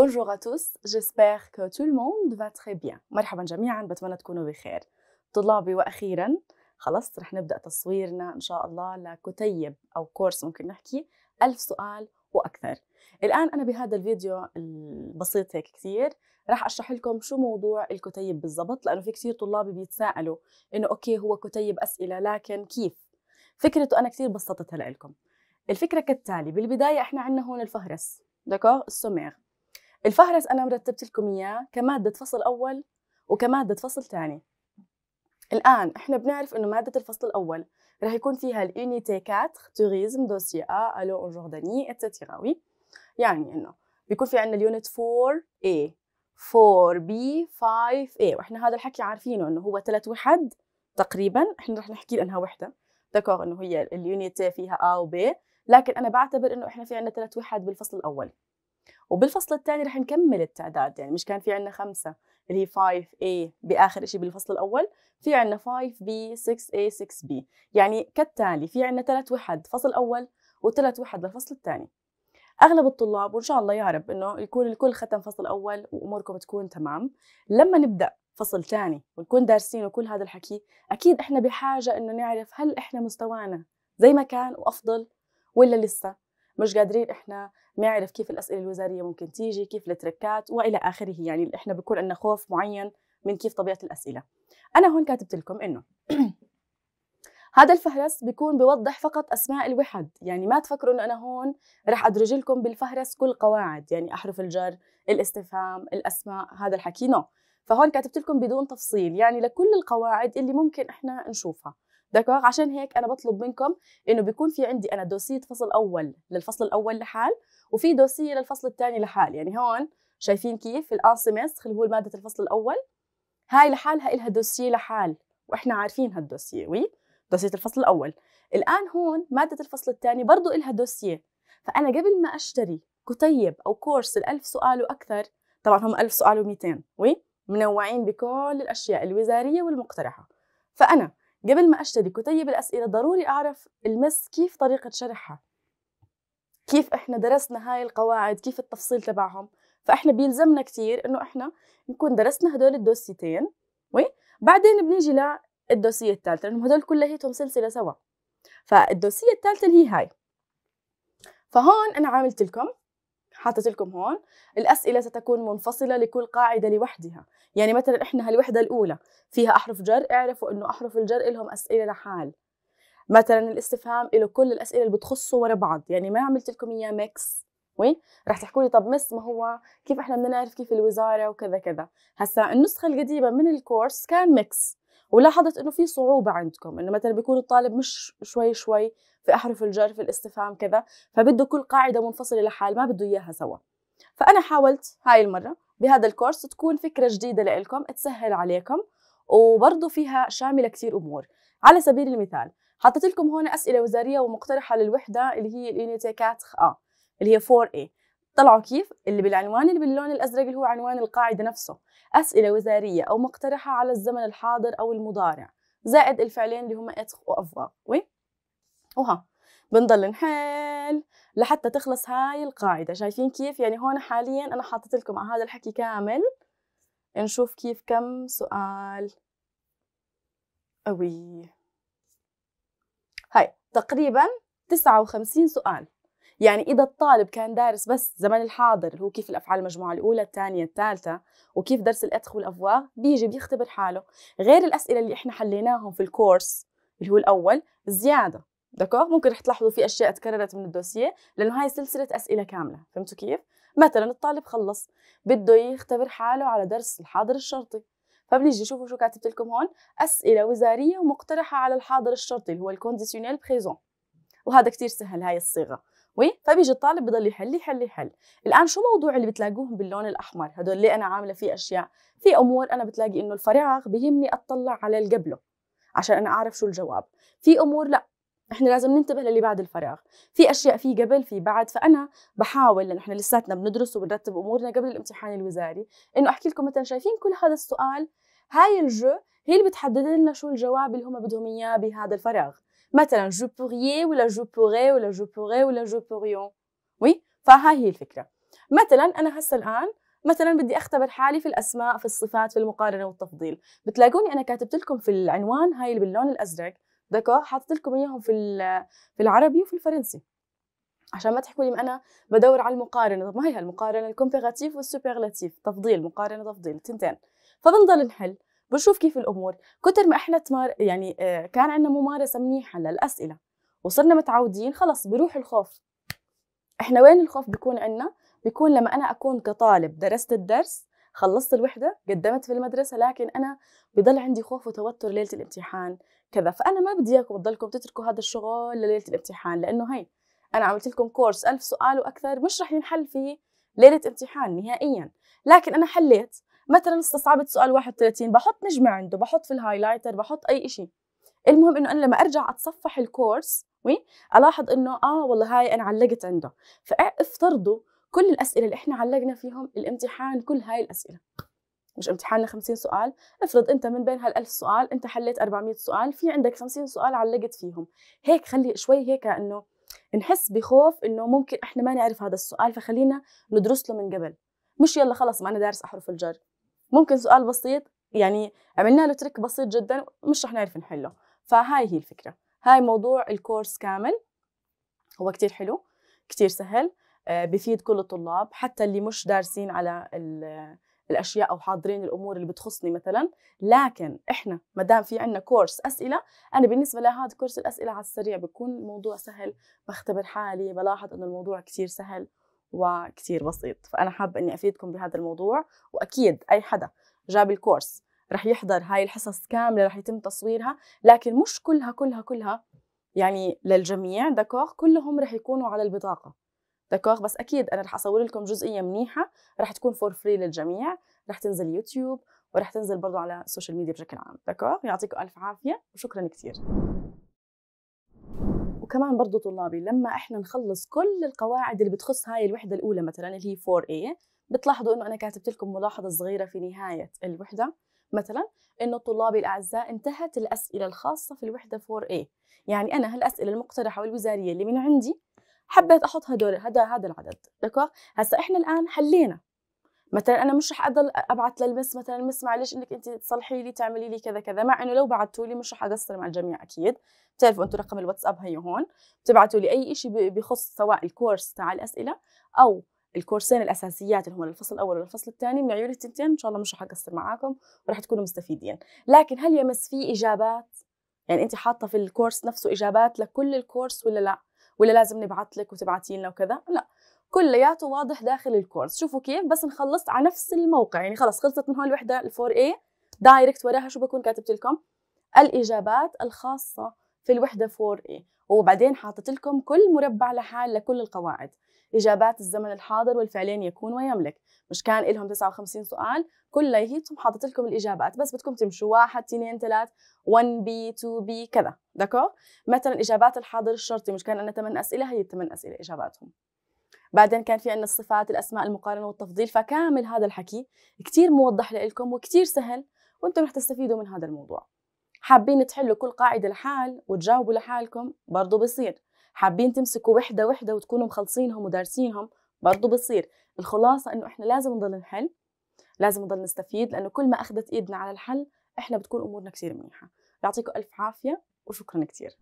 Bonjour à tous, j'espère que tout le monde va très bien. مرحبا جميعا بتمنى تكونوا بخير. طلابي واخيرا خلصت رح نبدا تصويرنا ان شاء الله لكتيب او كورس ممكن نحكي ألف سؤال واكثر. الان انا بهذا الفيديو البسيط هيك كثير راح اشرح لكم شو موضوع الكتيب بالضبط لانه في كثير طلابي بيتساءلوا انه اوكي هو كتيب اسئله لكن كيف؟ فكرته انا كثير بسطتها لكم. الفكره كالتالي بالبدايه احنا عندنا هون الفهرس دكور السومير الفهرس انا مرتبت لكم اياه كماده فصل اول وكماده فصل ثاني الان احنا بنعرف انه ماده الفصل الاول راح يكون فيها الانيتي 4 توريزم دوسي ا الو جورداني اتسيتيرا وي يعني انه بيكون في عندنا اليونت 4 a 4 b 5 a واحنا هذا الحكي عارفينه انه هو ثلاث وحد تقريبا احنا راح نحكي لانها وحده ذكر انه هي اليونيت فيها a وبي لكن انا بعتبر انه احنا في عندنا ثلاث وحد بالفصل الاول وبالفصل الثاني رح نكمل التعداد يعني مش كان في عندنا خمسة اللي هي 5A بآخر شيء بالفصل الأول في عندنا 5B 6A 6B يعني كالتالي في عندنا ثلاث وحد فصل أول وثلاث وحد للفصل الثاني اغلب الطلاب وان شاء الله يا رب انه يكون الكل ختم فصل اول واموركم تكون تمام لما نبدا فصل ثاني ونكون دارسين وكل هذا الحكي اكيد احنا بحاجه انه نعرف هل احنا مستوانا زي ما كان وافضل ولا لسه مش قادرين احنا ما يعرف كيف الاسئله الوزاريه ممكن تيجي كيف التركات والى اخره يعني احنا بكون عندنا خوف معين من كيف طبيعه الاسئله انا هون كاتبت لكم انه هذا الفهرس بيكون بيوضح فقط اسماء الوحد يعني ما تفكروا انه انا هون راح ادرج لكم بالفهرس كل قواعد يعني احرف الجر الاستفهام الاسماء هذا الحكي نو فهون كاتبت لكم بدون تفصيل يعني لكل القواعد اللي ممكن احنا نشوفها دكور عشان هيك انا بطلب منكم انه بيكون في عندي انا دوسيه فصل اول للفصل الاول لحال وفي دوسيه للفصل الثاني لحال يعني هون شايفين كيف الانسمس اللي هو ماده الفصل الاول هاي لحالها إلها دوسيه لحال واحنا عارفين هالدوسيه وي دوسيه الفصل الاول الان هون ماده الفصل الثاني برضه إلها دوسيه فانا قبل ما اشتري كتيب او كورس ال1000 سؤال واكثر طبعا هم 1000 سوال سؤال و200 وي منوعين بكل الاشياء الوزاريه والمقترحه فانا قبل ما اشتري كتيب الاسئله ضروري اعرف المس كيف طريقه شرحها كيف احنا درسنا هاي القواعد كيف التفصيل تبعهم فاحنا بيلزمنا كثير انه احنا نكون درسنا هدول الدوسيتين وي بعدين بنيجي للدوسيه الثالثه لانه هدول كلهم سلسله سوا فالدوسيه الثالثه اللي هي هاي فهون انا عاملت لكم حاطت لكم هون الأسئلة ستكون منفصلة لكل قاعدة لوحدها يعني مثلا إحنا هالوحدة الأولى فيها أحرف جر اعرفوا إنه أحرف الجر لهم أسئلة لحال مثلا الاستفهام له كل الأسئلة اللي بتخصه ورا بعض يعني ما عملت لكم إياه ميكس وين رح تحكوا لي طب مس ما هو كيف احنا بدنا نعرف كيف الوزاره وكذا كذا هسا النسخه القديمه من الكورس كان ميكس ولاحظت انه في صعوبه عندكم انه مثلا بيكون الطالب مش شوي شوي في احرف الجر في الاستفهام كذا فبده كل قاعده منفصله لحال ما بده اياها سوا فانا حاولت هاي المره بهذا الكورس تكون فكره جديده لإلكم تسهل عليكم وبرضه فيها شامله كثير امور على سبيل المثال حطيت لكم هون اسئله وزاريه ومقترحه للوحده اللي هي الانيتيكات اه اللي هي 4A طلعوا كيف اللي بالعنوان اللي باللون الازرق اللي هو عنوان القاعده نفسه اسئله وزاريه او مقترحه على الزمن الحاضر او المضارع زائد الفعلين اللي هم اتخ وي وها بنضل نحل لحتى تخلص هاي القاعدة شايفين كيف يعني هون حاليا أنا حاطت لكم على هذا الحكي كامل نشوف كيف كم سؤال قوي هاي تقريبا 59 سؤال يعني اذا الطالب كان دارس بس زمن الحاضر هو كيف الافعال المجموعه الاولى الثانيه الثالثه وكيف درس الاتخ والافواغ بيجي بيختبر حاله غير الاسئله اللي احنا حليناهم في الكورس اللي هو الاول زياده دكو ممكن رح تلاحظوا في اشياء تكررت من الدوسيه لانه هاي سلسله اسئله كامله فهمتوا كيف مثلا الطالب خلص بده يختبر حاله على درس الحاضر الشرطي فبنيجي شوفوا شو كاتبت لكم هون اسئله وزاريه ومقترحه على الحاضر الشرطي اللي هو الكونديسيونيل بريزون وهذا كتير سهل هاي الصيغه وي فبيجي الطالب بضل يحل يحل يحل الان شو موضوع اللي بتلاقوهم باللون الاحمر هدول اللي انا عامله فيه اشياء في امور انا بتلاقي انه الفراغ بيهمني اطلع على اللي قبله عشان انا اعرف شو الجواب في امور لا احنا لازم ننتبه للي بعد الفراغ في اشياء في قبل في بعد فانا بحاول لانه احنا لساتنا بندرس وبنرتب امورنا قبل الامتحان الوزاري انه احكي لكم مثلا شايفين كل هذا السؤال هاي الجو هي اللي بتحدد لنا شو الجواب اللي هم بدهم اياه بهذا الفراغ مثلا جو بوغيي ولا جو بوغي ولا جو بوغي ولا جو بوغيون وي فها هي الفكرة مثلا أنا هسه الآن مثلا بدي اختبر حالي في الاسماء في الصفات في المقارنه والتفضيل بتلاقوني انا كاتبت لكم في العنوان هاي اللي باللون الازرق دكو حاطط لكم اياهم في في العربي وفي الفرنسي عشان ما تحكوا لي انا بدور على المقارنه طب ما هي المقارنه الكومبيراتيف والسوبرلاتيف تفضيل مقارنه تفضيل تنتين فبنضل نحل بنشوف كيف الامور كتر ما احنا تمار يعني آه، كان عندنا ممارسه منيحه للاسئله وصرنا متعودين خلص بروح الخوف احنا وين الخوف بيكون عندنا بيكون لما انا اكون كطالب درست الدرس خلصت الوحده قدمت في المدرسه لكن انا بضل عندي خوف وتوتر ليله الامتحان كذا فانا ما بدي اياكم تضلكم تتركوا هذا الشغل لليله الامتحان لانه هي انا عملت لكم كورس ألف سؤال واكثر مش رح ينحل في ليله امتحان نهائيا لكن انا حليت مثلا استصعبت سؤال 31 بحط نجمه عنده بحط في الهايلايتر بحط اي شيء المهم انه انا لما ارجع اتصفح الكورس وي الاحظ انه اه والله هاي انا علقت عنده فافترضوا كل الاسئله اللي احنا علقنا فيهم الامتحان كل هاي الاسئله مش امتحاننا 50 سؤال افرض انت من بين هال1000 سؤال انت حليت 400 سؤال في عندك 50 سؤال علقت فيهم هيك خلي شوي هيك انه نحس بخوف انه ممكن احنا ما نعرف هذا السؤال فخلينا ندرس له من قبل مش يلا خلص ما انا دارس احرف الجر ممكن سؤال بسيط يعني عملنا له ترك بسيط جدا مش رح نعرف نحله فهاي هي الفكرة هاي موضوع الكورس كامل هو كتير حلو كتير سهل آه، بفيد كل الطلاب حتى اللي مش دارسين على الاشياء او حاضرين الامور اللي بتخصني مثلا لكن احنا ما دام في عندنا كورس اسئله انا بالنسبه لهذا كورس الاسئله على السريع بكون الموضوع سهل بختبر حالي بلاحظ انه الموضوع كثير سهل وكتير بسيط فأنا حابة أني أفيدكم بهذا الموضوع وأكيد أي حدا جاب الكورس رح يحضر هاي الحصص كاملة رح يتم تصويرها لكن مش كلها كلها كلها يعني للجميع دكوغ كلهم رح يكونوا على البطاقة دكوغ بس أكيد أنا رح أصور لكم جزئية منيحة رح تكون فور فري للجميع رح تنزل يوتيوب ورح تنزل برضو على السوشيال ميديا بشكل عام دكوغ يعطيكم ألف عافية وشكرا كتير وكمان برضه طلابي لما احنا نخلص كل القواعد اللي بتخص هاي الوحده الاولى مثلا اللي هي 4A بتلاحظوا انه انا كاتبت لكم ملاحظه صغيره في نهايه الوحده مثلا انه طلابي الاعزاء انتهت الاسئله الخاصه في الوحده 4A يعني انا هالاسئله المقترحه والوزاريه اللي من عندي حبيت احط هدول هذا هذا العدد دكوا هسا احنا الان حلينا مثلا انا مش رح اضل ابعث للمس مثلا المس معلش انك انت تصلحي لي تعملي لي كذا كذا مع انه لو بعثتوا لي مش رح اقصر مع الجميع اكيد بتعرفوا انتم رقم الواتساب هي هون بتبعتوا لي اي شيء بخص سواء الكورس تاع الاسئله او الكورسين الاساسيات اللي هم الفصل الاول والفصل الثاني من عيون التنتين ان شاء الله مش رح اقصر معاكم ورح تكونوا مستفيدين لكن هل يمس في اجابات يعني انت حاطه في الكورس نفسه اجابات لكل الكورس ولا لا ولا لازم نبعث لك وتبعتي لنا وكذا لا كلياته واضح داخل الكورس شوفوا كيف بس نخلص على نفس الموقع يعني خلص خلصت من هون الوحده الفور اي دايركت وراها شو بكون كاتبت لكم الاجابات الخاصه في الوحده 4 اي وبعدين حاطت لكم كل مربع لحال لكل القواعد اجابات الزمن الحاضر والفعلين يكون ويملك مش كان لهم 59 سؤال كلياتهم حاطت لكم الاجابات بس بدكم تمشوا واحد اثنين ثلاث 1 بي 2 بي كذا دكو مثلا اجابات الحاضر الشرطي مش كان انا ثمان اسئله هي الثمان اسئله اجاباتهم بعدين كان في عندنا الصفات الاسماء المقارنه والتفضيل فكامل هذا الحكي كثير موضح لكم وكثير سهل وانتم رح تستفيدوا من هذا الموضوع حابين تحلوا كل قاعده لحال وتجاوبوا لحالكم برضه بصير حابين تمسكوا وحده وحده وتكونوا مخلصينهم ودارسينهم برضه بصير الخلاصه انه احنا لازم نضل نحل لازم نضل نستفيد لانه كل ما اخذت ايدنا على الحل احنا بتكون امورنا كثير منيحه يعطيكم الف عافيه وشكرا كثير